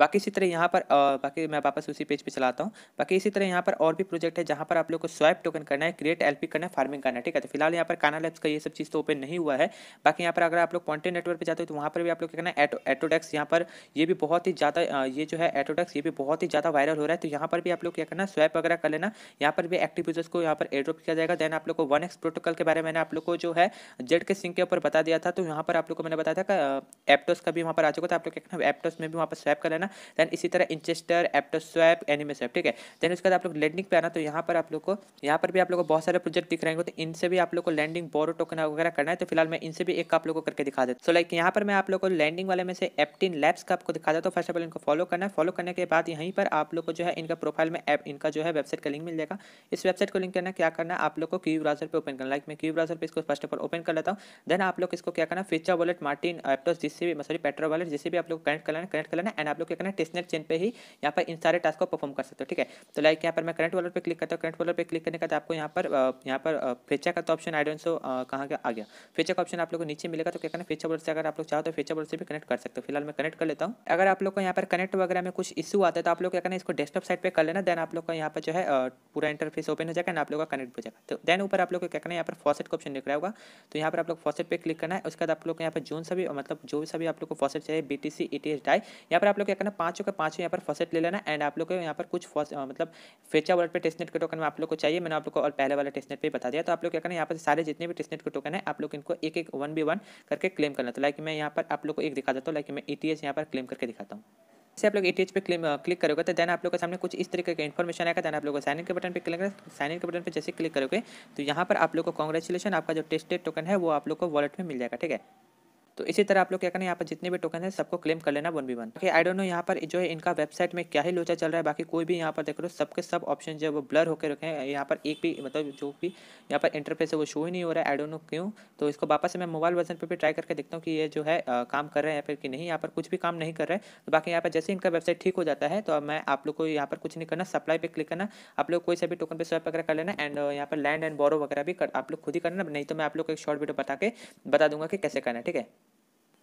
बाकी इसी तरह यहाँ पर बाकी मैं वापस उसी पेज पे चलाता हूँ बाकी इसी तरह यहाँ पर और भी प्रोजेक्ट है जहाँ पर आप लोग को स्वैप टोकन करना है क्रिएट एलपी करना है फार्मिंग करना है ठीक है तो फिलहाल यहाँ पर काना लैब्स का ये सब चीज़ तो ओपन नहीं हुआ है बाकी यहाँ पर अगर आप लोग पॉन्टे नेटवर्क पर जाते हो तो वहाँ पर भी आप लोग क्या करना है एटोडेक्स यहाँ पर ये भी बहुत ही ज़्यादा ये जो है एटोडेक्स ये भी बहुत ही ज़्यादा वायरल हो रहा है तो यहाँ पर भी आप लोग क्या करना स्वैप वगैरह कर लेना यहाँ पर भी एक्टिव यूजर्स को यहाँ पर एड्रॉप किया जाएगा देन आप लोग को वन एक्स प्रोटोकॉल के बारे में मैंने आप लोग को जो है जेड के सिंह के ऊपर बता दिया था तो यहाँ पर आप लोग को मैंने बताया था एप्टोस का भी वहाँ पर आ चुका था आप लोग क्या करना एप्टोस में भी वहाँ पर स्वैप कर लेना ना देन इसी तरह इंचेस्टर एप्टो एप्टोस्वैप एनिमेस्वैप ठीक है देन उसके बाद आप लोग लैंडिंग पे आना तो यहाँ पर आप लोग को यहाँ पर भी आप लोग को बहुत सारे प्रोजेक्ट दिख रहे हैं तो इनसे भी आप लोग को लैंडिंग बोरो टोकन वगैरह करना है तो फिलहाल मैं इनसे भी एक आप लोग को करके दिखा देता सो लाइक यहाँ पर मैं आप लोग को लैंडिंग वाले में से एप्टीन लैब्स का आपको दिखा देता हूँ फर्स्ट ऑफ ऑल इनको फॉलो करना है फॉलो करने के बाद यहीं पर आप लोग को जो है इनका प्रोफाइल में ऐप इनका जो है वेबसाइट का लिंक मिल जाएगा इस वेबसाइट को लिंक करना क्या करना है आप लोग को क्यू ब्राउजर पर ओपन करना लाइक मैं क्यू ब्राउजर पर इसको फर्स्ट ऑफ ऑल ओपन कर लेता हूँ देन आप लोग इसको क्या करना फीचर वॉलेट मार्टिन एप्टोस जिससे भी सॉरी पेट्रो वॉलेट जिससे भी आप लोग कनेक्ट करना है कनेक्ट करना है एंड आप लोग करना है टेस्ट नेट चेन पे ही यहाँ पर इन सारे टास्क को परफॉर्म कर सकते हो ठीक है तो लाइक यहाँ पर मैं करंट वॉलर पर क्लिक करता हूँ करंट वॉलर पर क्लिक करने का आपको यहाँ पर यहाँ पर फेचा का तो ऑप्शन आई डोंट सो कहाँ का आ गया फेचा का ऑप्शन आप लोग को नीचे मिलेगा तो क्या करना फेचा बोर्ड से अगर आप लोग चाहो तो फेचा बोर्ड से भी कनेक्ट कर सकते हो फिलहाल मैं कनेक्ट कर लेता हूँ अगर आप लोग को यहाँ पर कनेक्ट वगैरह में कुछ इशू आता है तो आप लोग क्या करना इसको डेस्कटॉप साइड पर कर लेना देन आप लोग का यहाँ पर जो है पूरा इंटरफेस ओपन हो जाएगा ना आप लोग का कनेक्ट हो जाएगा तो देन ऊपर आप लोग क्या करना है यहाँ पर फॉसेट का ऑप्शन दिख रहा होगा तो यहाँ पर आप लोग फॉसेट पर क्लिक करना है उसके बाद आप लोग यहाँ पर जो सभी मतलब जो सभी आप लोग को फॉसेट चाहिए B T C E T S DAI यहाँ पर आप लोग क्या करना पाँचों के पाँचों यहाँ पर फर्स्ट ले लेना एंड आप लोग को यहाँ पर कुछ फर्स्ट मतलब फेचा वॉलेट पर टेस्टनेट के टोकन में आप लोग को चाहिए मैंने आप लोग को और पहले वाला टेस्टनेट पर बता दिया तो आप लोग क्या करना यहाँ पर सारे जितने भी टेस्टनेट के टोकन है आप लोग इनको एक एक वन बी वन करके क्लेम करना तो लाइक मैं यहाँ पर आप लोग को एक दिखा देता हूँ लाइक मैं ई टी एस यहाँ पर क्लेम करके दिखाता हूँ से आप लोग ए पे क्लिक क्लिक करोगे तो देन आप लोग के सामने कुछ इस तरीके का इन्फॉर्मेशन आएगा देन आप लोग साइन इन के बटन पे क्लिक करें साइन इन के बटन पे जैसे क्लिक करोगे तो यहाँ पर आप लोग को कॉन्ग्रेचुलेशन आपका जो टेस्टेड टोकन है वो आप लोग को वॉलेट में मिल जाएगा ठीक है तो इसी तरह आप लोग क्या करना है यहाँ पर जितने भी टोकन है सबको क्लेम कर लेना वन बी वन आई डोट नो यहाँ पर जो है इनका वेबसाइट में क्या ही लोचा चल रहा है बाकी कोई भी यहाँ पर देख लो सबके सब ऑप्शन जो है वो ब्लर होकर रखे हैं यहाँ पर एक भी मतलब जो भी यहाँ पर इंटरफेस है वो शो ही नहीं हो रहा है आई डोट नो क्यों तो इसको वापस मैं मोबाइल वर्जन पर भी ट्राई करके देखता हूँ कि ये जो है आ, काम कर रहे हैं या फिर कि नहीं यहाँ पर कुछ भी काम नहीं कर रहे तो बाकी यहाँ पर जैसे इनका वेबसाइट ठीक हो जाता है तो मैं आप लोग को यहाँ पर कुछ नहीं करना सप्लाई पे क्लिक करना आप लोग कोई सा भी टोकन पर स्वैप वगैरह कर लेना एंड यहाँ पर लैंड एंड बोरो वगैरह भी आप लोग खुद ही करना नहीं तो मैं आप लोग को एक शॉर्ट वीडियो बता के बता दूंगा कि कैसे करना है ठीक है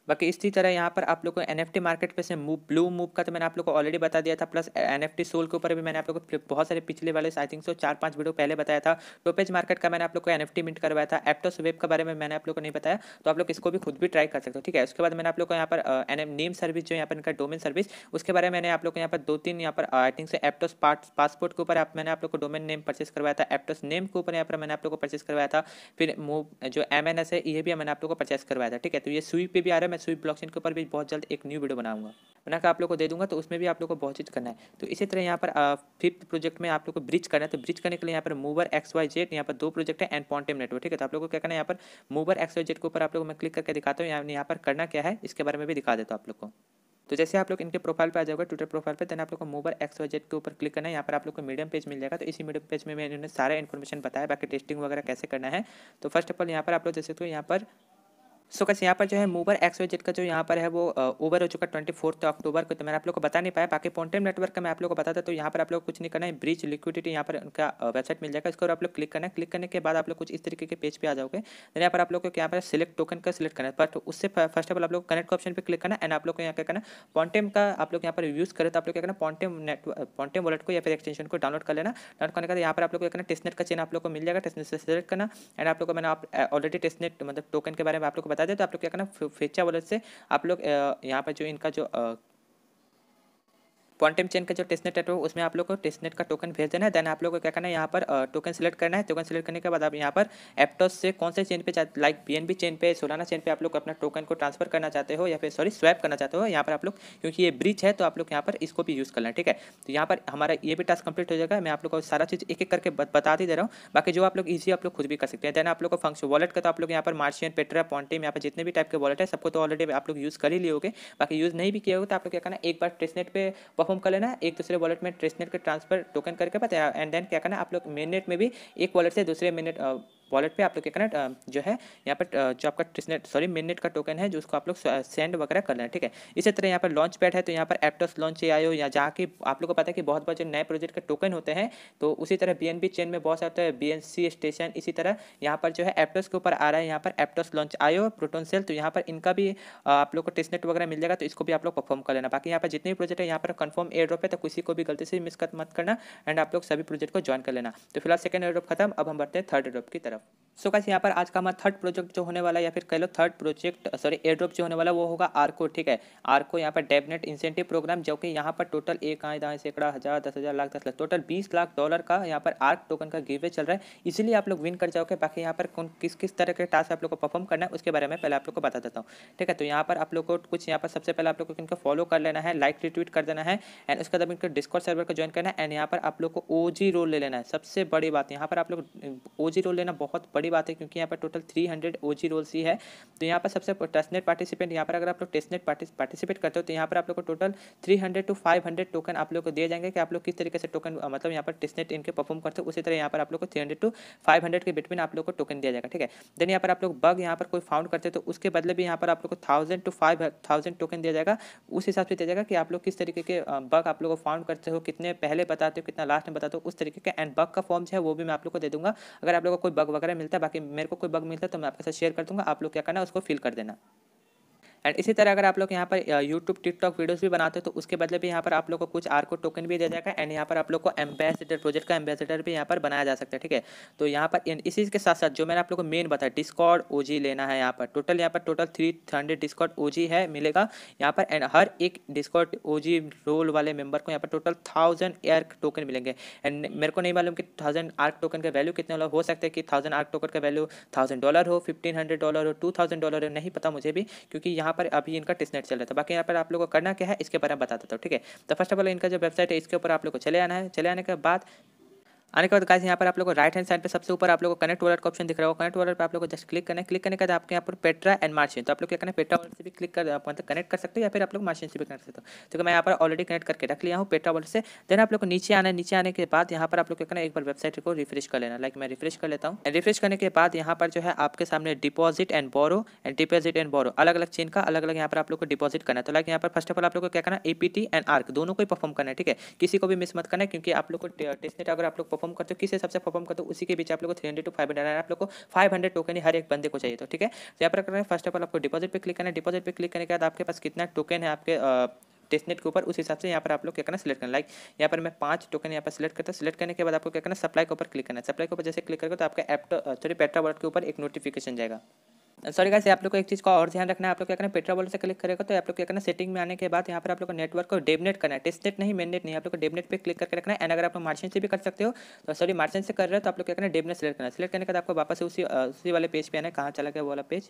बाकी इसी तरह यहाँ पर आप लोग को एन मार्केट पे से मूव ब्लू मूव का तो मैंने आप लोग को ऑलरेडी बता दिया था प्लस एन एफ सोल के ऊपर भी मैंने आप लोग को बहुत सारे पिछले वाले आई थिंक सो चार पाँच वीडियो पहले बताया था टोपेज मार्केट का मैंने आप लोग को एन मिट करवाया था एप्टोस वेब के बारे में मैंने आप लोग को नहीं बताया तो आप लोग इसको भी खुद भी ट्राई कर सकते हो ठीक है उसके बाद मैंने आप लोग को यहाँ पर एन नेम सर्विस जो यहाँ पर इनका डोमेन सर्विस उसके बारे में मैंने आप लोग को यहाँ पर दो तीन यहाँ पर आई थिंक से एप्टोस पासपोर्ट के ऊपर मैंने आप लोग को डोमेन नेम परचेस करवाया था एप्टोस नेम के ऊपर यहाँ पर मैंने आप लोग को परचेस करवाया था फिर मूव जो एम है ये भी मैंने आप लोग को परचेस करवाया था ठीक है तो ये स्वीप पर भी आ रहा है मैं स्विफ्ट ब्लॉकचेन के ऊपर भी बहुत जल्द एक न्यू वीडियो बनाऊंगा बना के आप लोग को दे दूंगा तो उसमें भी आप लोग को बहुत चीज़ करना है तो इसी तरह यहाँ पर फिफ्थ प्रोजेक्ट में आप लोग को ब्रिज करना है तो ब्रिज करने के लिए यहाँ पर मूवर एक्स वाई जेड यहाँ पर दो प्रोजेक्ट है एंड पॉन्टेम नेटवर्क ठीक है तो आप लोग को क्या करना है यहाँ पर मूवर एक्स वाई जेड के ऊपर आप लोग मैं क्लिक करके दिखाता हूँ यानी यहाँ पर करना क्या है इसके बारे में भी दिखा देता हूँ आप लोग को तो जैसे आप लोग इनके प्रोफाइल पर आ जाओगे ट्विटर प्रोफाइल पर देन आप लोग को मूवर एक्स वाई जेड के ऊपर क्लिक करना है यहाँ पर आप लोग को मीडियम पेज मिल जाएगा तो इसी मीडियम पेज में मैंने इन्होंने सारा इन्फॉर्मेशन बताया बाकी टेस्टिंग वगैरह कैसे करना है तो फर्स्ट ऑफ ऑल यहाँ पर आप लोग जैसे तो यहाँ पर सो कैसे यहाँ पर जो है मूवर एक्स जेड का जो यहाँ पर है वो ओवर हो चुका ट्वेंटी फोर्थ अक्टूबर को तो मैंने आप लोग को बता नहीं पाया बाकी पॉन्टेम नेटवर्क का मैं आप लोग को बताता तो यहाँ पर आप लोग कुछ नहीं करना है ब्रिज लिक्विडिटी यहाँ पर उनका वेबसाइट मिल जाएगा इसको आप लोग क्लिक करना है क्लिक करने के बाद आप लोग कुछ इस तरीके के पेज पर आ जाओगे देन यहाँ पर आप लोग को यहाँ पर सिलेक्ट टोकन का सिलेक्ट करना है बट उससे फर्स्ट ऑफ ऑल आप लोग कनेक्ट ऑप्शन पर क्लिक करना एंड आप लोग को यहाँ क्या करना पॉन्टेम का आप लोग यहाँ पर यूज़ करें तो आप लोग क्या करना पॉन्टेम नेटवर्क पॉन्टेम वॉलेट को या फिर एक्सटेंशन को डाउनलोड कर लेना डाउनलोड करने के बाद यहाँ पर आप लोग क्या टेस्टनेट का चेन आप लोग को मिल जाएगा टेस्टनेट से सिलेक्ट करना एंड आप लोग को मैंने ऑलरेडी टेस्टनेट मतलब टोकन के बारे में आप लोग बता दें तो आप लोग क्या करना फेचा वॉलेट से आप लोग यहाँ पर जो इनका जो क्वांटम चेन का जो टेस्टनेट है उसमें आप लोग को टेस्टनेट का टोकन भेज देना है देन आप लोग को क्या करना है यहाँ पर टोकन सेलेक्ट करना है टोकन सेलेक्ट करने के बाद आप यहाँ पर एप्टोस से कौन से चेन पे लाइक बी चेन पे सोलाना चेन पे आप लोग अपना टोकन को ट्रांसफर करना चाहते हो या फिर सॉरी स्वैप करना चाहते हो यहाँ पर आप लोग क्योंकि ये ब्रिज है तो आप लोग यहाँ पर इसको भी यूज़ करना है ठीक है तो यहाँ पर हमारा ये भी टास्क कंप्लीट हो जाएगा मैं आप लोग को सारा चीज़ एक एक करके बता दे रहा हूँ बाकी जो आप लोग ईजी आप लोग खुद भी कर सकते हैं देन आप लोग को फंक्शन वॉलेट का तो आप लोग यहाँ पर मार्शियन पेट्रा पॉन्टेम यहाँ पर जितने भी टाइप के वॉलेट है सबको तो ऑलरेडी आप लोग यूज़ कर ही लिए बाकी यूज़ नहीं भी किया होगा तो आप लोग क्या करना एक बार टेस्टनेट पर परफॉर्म कर लेना एक दूसरे वॉलेट में ट्रेसनेट के ट्रांसफर टोकन करके पता एंड देन क्या करना आप लोग मेन में भी एक वॉलेट से दूसरे मेन वॉलेट पे आप लोग क्या करना जो है यहाँ पर जो आपका ट्रिसनेट सॉरी मिननेट का टोकन है जो उसको आप लोग सेंड वगैरह कर लेना है ठीक है इसी तरह यहाँ पर लॉन्च पैड है तो यहाँ पर एप्टस लॉन्च ए आई या जहाँ की आप लोग को पता है कि बहुत बार जो नए प्रोजेक्ट के टोकन होते हैं तो उसी तरह बी चेन में बहुत सारे बी एन सी स्टेशन इसी तरह यहाँ पर जो है एप्टस के ऊपर आ रहा है यहाँ पर एप्टस लॉन्च आयो प्रोटोन सेल तो यहाँ पर इनका भी आप लोग को ट्रिसनेट वगैरह मिल जाएगा तो इसको भी आप लोग परफॉर्म कर लेना बाकी यहाँ पर जितने भी प्रोजेक्ट है यहाँ पर कन्फर्म एयर ड्रॉप है तो किसी को भी गलती से मिस मत करना एंड आप लोग सभी प्रोजेक्ट को ज्वाइन कर लेना तो फिलहाल सेकंड एयर ड्रॉप खत्म अब हम बढ़ते हैं थर्ड ड्रॉप की तरफ तरफ सो so, गाइस यहाँ पर आज का हमारा थर्ड प्रोजेक्ट जो होने वाला है या फिर कह लो third project sorry airdrop जो होने वाला वो होगा आर्को ठीक है आर्को यहाँ पर डेफिनेट इंसेंटिव प्रोग्राम जो कि यहाँ पर टोटल एक आए दाएँ सैकड़ा हज़ार दस हज़ार लाख दस लाख टोटल बीस लाख डॉलर का यहाँ पर आर्क टोकन का गिवे चल रहा है इसीलिए आप लोग विन कर जाओगे बाकी यहाँ पर कौन किस किस तरह के टास्क आप लोग को परफॉर्म करना है उसके बारे में पहले आप लोग को बता देता हूँ ठीक है तो यहाँ पर आप लोग को कुछ यहाँ पर सबसे पहले आप लोग को इनको फॉलो कर लेना है लाइक रिट्वीट कर देना है एंड उसके बाद इनका डिस्कॉर्ड सर्वर को ज्वाइन करना है एंड यहाँ पर आप लोग को ओ रोल ले लेना है सबसे बड़ी बात यहाँ पर आप लोग ओ रोल लेना बहुत बड़ी बात है क्योंकि यहाँ पर total three hundred O G roles ही है तो यहाँ पर सबसे टेस्टनेट पार्टिसिपेंट यहाँ पर अगर आप लोग टेस्टनेट पार्टिसिपेट करते हो तो यहाँ पर आप लोग को total three hundred to five hundred token आप लोग को दिए जाएंगे कि आप लोग किस तरीके से टोकन मतलब यहाँ पर टेस्टनेट इनके परफॉर्म करते हो उसी तरह यहाँ पर आप लोग को three hundred to five hundred के बिटवीन आप लोग को टोकन दिया जाएगा ठीक है देन यहाँ पर आप लोग बग यहाँ पर कोई फाउंड करते तो उसके बदले भी यहाँ पर आप लोग को thousand to five thousand token दिया जाएगा उस हिसाब से दिया जाएगा कि आप लोग किस तरीके के बग आप लोग को फाउंड करते हो कितने पहले बताते हो कितना लास्ट में बताते हो उस तरीके का एंड बग का फॉर्म है वो भी मैं आप लोग को दे दूंगा अगर आप लोग को कोई बग वगैरह मिलता है बाकी मेरे को कोई बग मिलता है तो मैं आपके साथ शेयर कर दूंगा आप लोग क्या करना उसको फिल कर देना एंड इसी तरह अगर आप लोग यहाँ पर यूट्यूब टिकटॉक वीडियोज भी बनाते हो तो उसके बदले भी यहाँ पर आप लोग को कुछ आर को टोकन भी दिया जाएगा एंड यहाँ पर आप लोग को एम्बेसडर प्रोजेक्ट का एम्बेसडर भी यहाँ पर बनाया जा सकता है ठीक है तो यहाँ पर इसी के साथ साथ जो मैंने आप लोग को मेन बताया डिस्कॉड ओ लेना है यहाँ पर टोटल यहाँ पर total three hundred Discord O है मिलेगा यहाँ पर एंड हर एक डिस्कॉड ओ रोल वाले मेंबर को यहाँ पर टोटल थाउजेंड एयर टोकन मिलेंगे एंड मेरे को नहीं मालूम कि थाउजेंड आर्क टोकन का वैल्यू कितने हो सकता है कि थाउजेंड आर्क टोकन का वैल्यू थाउजेंड डॉलर हो फिफ्टीन हंड्रेड डॉलर हो टू थाउजेंड डॉलर हो नहीं पता मुझे भी क्योंकि यहाँ पर अभी इनका टेस्टनेट चल रहा था बाकी यहाँ पर आप लोग को करना क्या है इसके बारे में बता देता तो, हूँ ठीक है तो फर्स्ट ऑफ ऑल इनका जो वेबसाइट है इसके ऊपर आप लोग को चले आना है चले आने के बाद आने के बाद गाइस यहाँ पर आप लोगों को राइट हैंड साइड पे सबसे ऊपर आप लोगों को कनेक्ट वॉलेट का ऑप्शन दिख रहा होगा कनेक्ट वॉलेट पे आप लोगों को जस्ट क्लिक करना है क्लिक करने के बाद आपके यहाँ पर पेट्रा एंड मार्शिन तो आप लोग क्या करना पेट्रा वॉलेट से भी क्लिक कर आप मतलब कनेक्ट कर सकते हो या फिर आप लोग मार्शिन से भी कनेक्ट कर सकते हो तो मैं यहाँ पर ऑलरेडी कनेक्ट करके रख लिया हूँ पेट्रा वॉलेट से देन आप लोग को नीचे आना नीचे आने के बाद यहाँ पर आप लोग क्या करना एक बार वेबसाइट को रिफ्रेश कर लेना लाइक मैं रिफ्रेश कर लेता हूँ रिफ्रेश करने के बाद यहाँ पर जो है आपके सामने deposit and borrow and deposit and borrow अलग अलग चेन का अलग अलग यहाँ पर आप लोग को डिपॉजिट करना है तो लाइक यहाँ पर फर्स्ट ऑफ ऑल आप लोग को क्या करना है एपीटी एंड आर्क दोनों को ही परफॉर्म करना है ठीक है किसी को भी मिस मत करना है क्योंकि आप लोग को टेस्ट अगर आप लोग परफॉर्म परफॉर्म करते हो किस हिसाब से परफॉर्म करते हो उसी के बीच आप लोग को three hundred to five hundred आप लोग को फाइव हंड्रेड टोकन हर एक बंदे को चाहिए तो ठीक है तो यहाँ पर करना है फर्स्ट ऑफ ऑल आपको डिपॉजिट पर क्लिक करना है डिपॉजिट पर क्लिक करने के बाद आपके पास कितना टोकन है आपके टेस्टनेट के ऊपर उस हिसाब से यहाँ पर आप लोग क्या करना सिलेक्ट करना लाइक यहाँ पर मैं पांच टोकन यहाँ पर सिलेक्ट करता हूँ सिलेक्ट करने के बाद आपको क्या करना सप्लाई के ऊपर क्लिक करना है सप्लाई के ऊपर जैसे क्लिक करके तो आपका एप्ट सॉरी पेट्रा वर्ड के ऊपर एक नोटिफिकेशन जाएगा सॉरी गाइस आप लोग को एक चीज़ का और ध्यान रखना है आप लोग क्या करना पेट्रा वॉलेट से क्लिक करेगा तो आप लोग क्या करना सेटिंग में आने के बाद यहाँ पर आप लोग को नेटवर्क को डेबनेट करना है टेस्टनेट नहीं नेट नहीं आप लोग को डेबनेट पर क्लिक करके रखना है एंड अगर आप लोग मार्चेंट से भी कर सकते हो तो सॉरी मार्जिन से कर रहे हो तो आप लोग क्या करना डेबनेट सेलेक्ट करना सेलेक्ट करने के बाद आपको वापस उसी उसी वाले पेज पर आना है कहाँ चला गया वो वाला पेज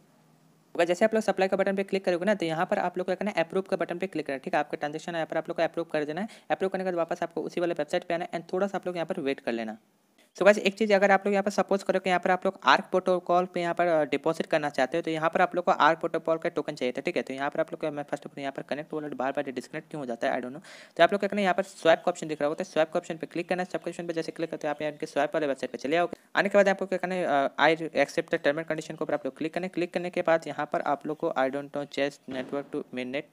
अगर जैसे आप लोग सप्लाई का बटन पे क्लिक करोगे ना तो यहाँ पर आप लोग क्या करना है अप्रूव का बटन पे क्लिक करना ठीक है आपका ट्रांजेक्शन यहाँ पर आप लोग को अप्रूव कर देना है अप्रूव करने के बाद वापस आपको उसी वाले वेबसाइट पे आना है एंड थोड़ा सा आप लोग यहाँ पर वेट कर लेना सो वैसे एक चीज़ अगर आप लोग यहाँ पर सपोज करो कि यहाँ पर आप लोग आर्क प्रोटोकॉल पे यहाँ पर डिपॉजिट करना चाहते हो तो यहाँ पर आप लोग को आर्क प्रोटोकॉल का टोकन चाहिए था ठीक है तो यहाँ पर आप लोग मैं फर्स्ट ऑफ यहाँ पर कनेक्ट वॉलेट बार बार डिस्कनेक्ट क्यों हो जाता है आई डोंट नो तो आप लोग क्या करना यहाँ पर स्वैप का ऑप्शन दिख रहा होता तो है स्वैप का ऑप्शन पर क्लिक करना स्वैप के ऑप्शन पर जैसे क्लिक करते हो आप यहाँ के स्वैप वाले वेबसाइट पर चले आओगे आने के बाद आपको क्या करना है I accept term and condition को आप लोग क्लिक करें क्लिक करने के बाद यहाँ पर आप लोग को I don't know chest network two minute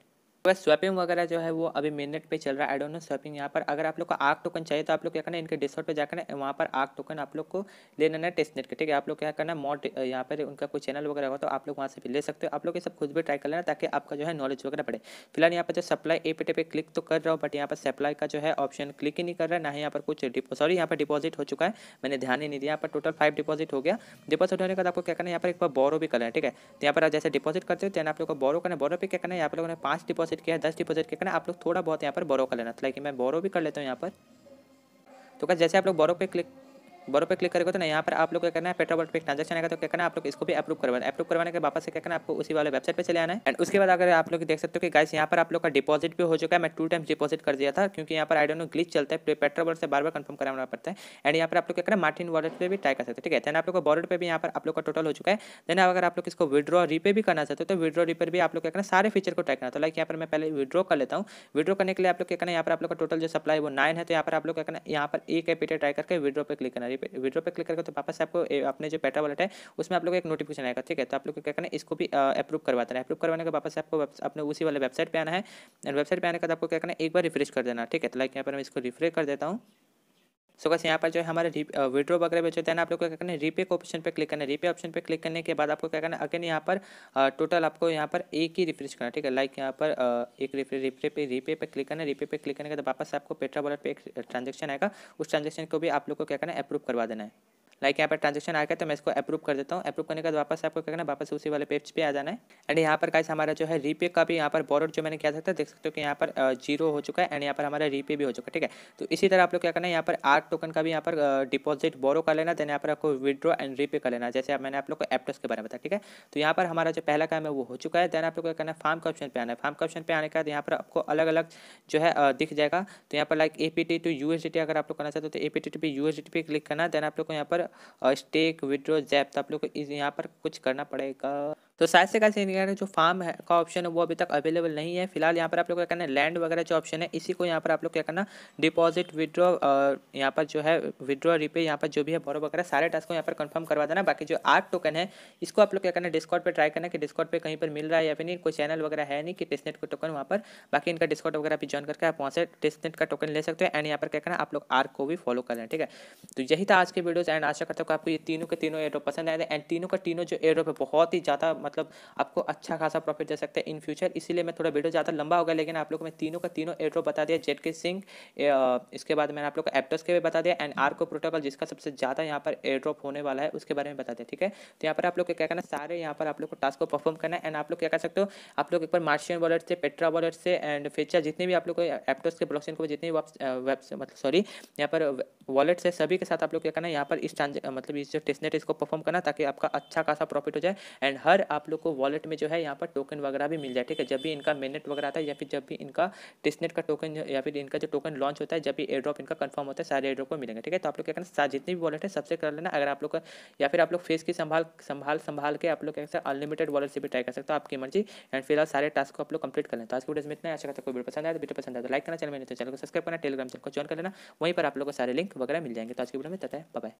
बस स्वैपिंग वगैरह जो है वो अभी मिनट पे चल रहा है आई नो स्वैपिंग यहाँ पर अगर आप लोग को आग टोकन चाहिए तो आप लोग क्या करना इनके डिस्काउंट पे जाकर वहाँ पर आग टोकन आप लोग को ले लेना है नेट के ठीक है आप लोग क्या करना मॉड यहाँ पर उनका कोई चैनल वगैरह होगा तो आप लोग वहाँ से भी ले सकते हो आप लोग ये सब खुद भी ट्राई कर लेना ताकि आपका जो है नॉलेज वगैरह बढ़े फिलहाल यहाँ पर जो सप्लाई ए पे पे क्लिक तो कर रहा हूँ बट यहाँ पर सप्लाई का जो है ऑप्शन क्लिक ही नहीं कर रहा है ना ही यहाँ पर कुछ सॉरी यहाँ पर डिपॉजिट हो चुका है मैंने ध्यान ही नहीं दिया यहाँ पर टोटल फाइव डिपॉजिट हो गया डिपॉजिट होने के बाद आपको क्या करना है यहाँ पर एक बार बोरो भी करना है ठीक है तो यहाँ पर आप जैसे डिपॉजिट करते हो तो आप लोग को बोरो करना बोरो पर क्या करना है यहाँ पर लोगों ने पाँच डिपॉजिट डिपॉजिट किया है दस डिपॉजिट किया आप लोग थोड़ा बहुत यहाँ पर बोरो कर लेना था तो लेकिन मैं बोरो भी कर लेता हूँ यहाँ पर तो क्या जैसे आप लोग बोरो पे क्लिक बोरो पे क्लिक करेगा तो ना यहाँ पर आप लोग क्या करना है पेट्रोल पे ट्रांजेक्शन आएगा तो क्या करना आप लोग इसको भी अप्रूव करवाना अप्रूव करवाने के वापस से क्या करना आपको उसी वाले वेबसाइट पे चले आना है एंड उसके बाद अगर आप लोग देख सकते हो कि गाइस यहाँ पर आप लोग का डिपॉजिट भी हो चुका है मैं टू टाइम्स डिपॉजिट कर दिया था क्योंकि यहाँ पर आई डोंट नो ग्लिच चलता है पेट्रोल बोर्ड से बार बार कंफर्म कराना पड़ता है एंड यहाँ पर आप लोग क्या करना मार्टिन वॉलेट पर भी ट्राई कर सकते हैं ठीक है देन आप लोग का बॉलेट पर भी यहाँ पर आप लोग का टोटल हो चुका है देन अगर आप लोग इसको विड्रॉ रिपे भी करना चाहते हो तो विड्रॉ रिपेयर भी आप लोग क्या करना सारे फीचर को ट्राई करना तो लाइक यहाँ पर मैं पहले विद्रॉ कर लेता हूँ विड्रॉ करने के लिए आप लोग क्या करना यहाँ पर आप लोग का टोटल जो सप्लाई वो नाइन है तो यहाँ पर आप लोग क्या करना यहाँ पर एक एपीटे ट्राई करके विड्रॉ पर क्लिक करना ये विड्रो पे क्लिक करके तो वापस आपको अपने जो पेटा वॉलेट है उसमें आप लोग एक नोटिफिकेशन आएगा ठीक है तो आप लोग क्या करना है इसको भी अप्रूव करवा देना है अप्रूव करवाने के वापस आपको अपने उसी वाले वेबसाइट पर आना है एंड वेबसाइट पर आने के बाद आपको क्या करना है एक बार रिफ्रेश कर देना ठीक है तो लाइक यहाँ पर मैं इसको रिफ्रेश कर देता हूँ सो बस यहाँ पर जो है हमारे विड्रो वगैरह में जो है ना आप लोग को क्या करना है रीपे के ऑप्शन पे क्लिक करना है रीपे ऑप्शन पे क्लिक करने के बाद आपको क्या करना है अगेन यहाँ पर टोटल आपको यहाँ पर एक ही रिफ्रेश करना है ठीक है लाइक यहाँ पर एक रिफ्रे रिपे पे रीपे पे क्लिक करना है रीपे पे क्लिक करने के बाद वापस आपको पेट्रा वॉलेट पर एक ट्रांजेक्शन आएगा उस ट्रांजेक्शन को भी आप लोग को क्या करना है अप्रूव करवा देना है लाइक यहाँ पर ट्रांजेक्शन आ गया तो मैं इसको अप्रूव कर देता हूँ अप्रूव करने के बाद वापस आपको क्या करना वापस उसी वाले पेज पे आ जाना है एंड यहाँ पर कैसे हमारा जो है रीपे का भी यहाँ पर बॉर्डर जो मैंने क्या सकता है देख सकते हो कि यहाँ पर जीरो हो चुका है एंड यहाँ पर हमारा रीपे भी हो चुका है ठीक है तो इसी तरह आप लोग क्या करना है यहाँ पर आठ टोकन का भी यहाँ पर डिपोजिट बोरो कर लेना देन यहाँ पर आपको विद्रॉ एंड रीपे कर लेना जैसे मैंने आप लोग को एप्टस के बारे में बताया ठीक है तो यहाँ पर हमारा जो पहला काम है वो हो चुका है देन आप लोग क्या करना फार्म का ऑप्शन पे आना है फार्म का ऑप्शन पे आने के बाद यहाँ पर आपको अलग अलग जो है दिख जाएगा तो यहाँ पर like A P T to U S D T अगर आप लोग करना चाहते हो तो A P T to U S D T पे क्लिक करना देन आप लोग को यहाँ पर स्टेक विड्रो जैप तो आप लोग को यहाँ पर कुछ करना पड़ेगा तो साइज से कैसे जो फार्म है का ऑप्शन है वो अभी तक अवेलेबल नहीं है फिलहाल यहाँ पर आप लोग क्या करना है लैंड वगैरह जो ऑप्शन है इसी को यहाँ पर आप लोग क्या करना डिपॉजिट विड्रॉ यहाँ पर जो है विड्रॉ रिपे यहाँ पर जो भी है बोरो वगैरह सारे टास्क को यहाँ पर कन्फर्म करवा देना बाकी जो आठ टोकन है इसको आप लोग क्या करना डिस्काउंट पर ट्राई करना कि डिस्काउंट पर कहीं पर मिल रहा है या फिर नहीं कोई चैनल वगैरह है नहीं कि टेस्टनेट का टोकन वहाँ पर बाकी इनका डिस्काउंट वगैरह भी ज्वाइन करके आप वहाँ से टेस्टनेट का टोकन ले सकते हैं एंड यहाँ पर क्या करना आप लोग आर को भी फॉलो कर लें ठीक है तो यही था आज के वीडियोज एंड आशा करता हूँ आपको ये तीनों के तीनों एयरड्रॉप पसंद आए थे एंड तीनों का तीनों जो एयरड्रॉप है बहुत ही ज़्यादा मतलब आपको अच्छा खासा प्रॉफिट दे सकते हैं इन फ्यूचर इसीलिए मैं थोड़ा वीडियो ज़्यादा लंबा होगा लेकिन आप लोग को मैं तीनों का तीनों एड्रो बता दिया जेट के सिंह इसके बाद मैंने आप लोग को एप्टस के भी बता दिया एंड आर को प्रोटोकॉल जिसका सबसे ज़्यादा यहाँ पर एड्रॉप होने वाला है उसके बारे में बता दिया ठीक है तो यहाँ पर आप लोग को क्या करना सारे यहाँ पर आप लोग को टास्क को परफॉर्म करना है एंड आप लोग क्या कर सकते हो आप लोग एक बार मार्शियन वॉलेट से पेट्रा वॉलेट से एंड फेचा जितने भी आप लोग को एप्टस के ब्लॉकचेन को जितने वेब मतलब सॉरी यहाँ पर वॉलेट से सभी के साथ आप लोग क्या करना है यहाँ पर इस ट्रांज मतलब इस जो टेस्टनेट इसको परफॉर्म करना ताकि आपका अच्छा खासा प्रॉफिट हो जाए एंड हर आप लोग को वॉलेट में जो है यहाँ पर टोकन वगैरह भी मिल जाए ठीक है जब भी इनका मेनेट वगैरह आता है या फिर जब भी इनका टेस्टनेट का टोकन या फिर इनका जो टोकन लॉन्च होता है जब भी एड्रॉप इनका कन्फर्म होता है सारे एयड्रॉप को मिलेंगे ठीक है तो आप लोग क्या करना जितने भी वॉलेट है सबसे कर लेना अगर आप लोग या फिर आप लोग फेस की संभाल संभाल संभाल के आप लोग क्या अनलिमिटेड वॉलेट से भी ट्राई कर सकते हो आपकी मर्जी एंड फिलहाल सारे टास्क को आप लोग कंप्लीट कर लें तो आज की वीडियो में इतना अच्छा कोई पसंद आया तो वीडियो पसंद आया लाइक तो करना चैनल में तो चैनल को सब्सक्राइब करना टेलीग्राम चैनल को ज्वाइन कर लेना वहीं पर आप लोग को सारे लिंक वगैरह मिल जाएंगे तो आज की वीडियो में तथा बाय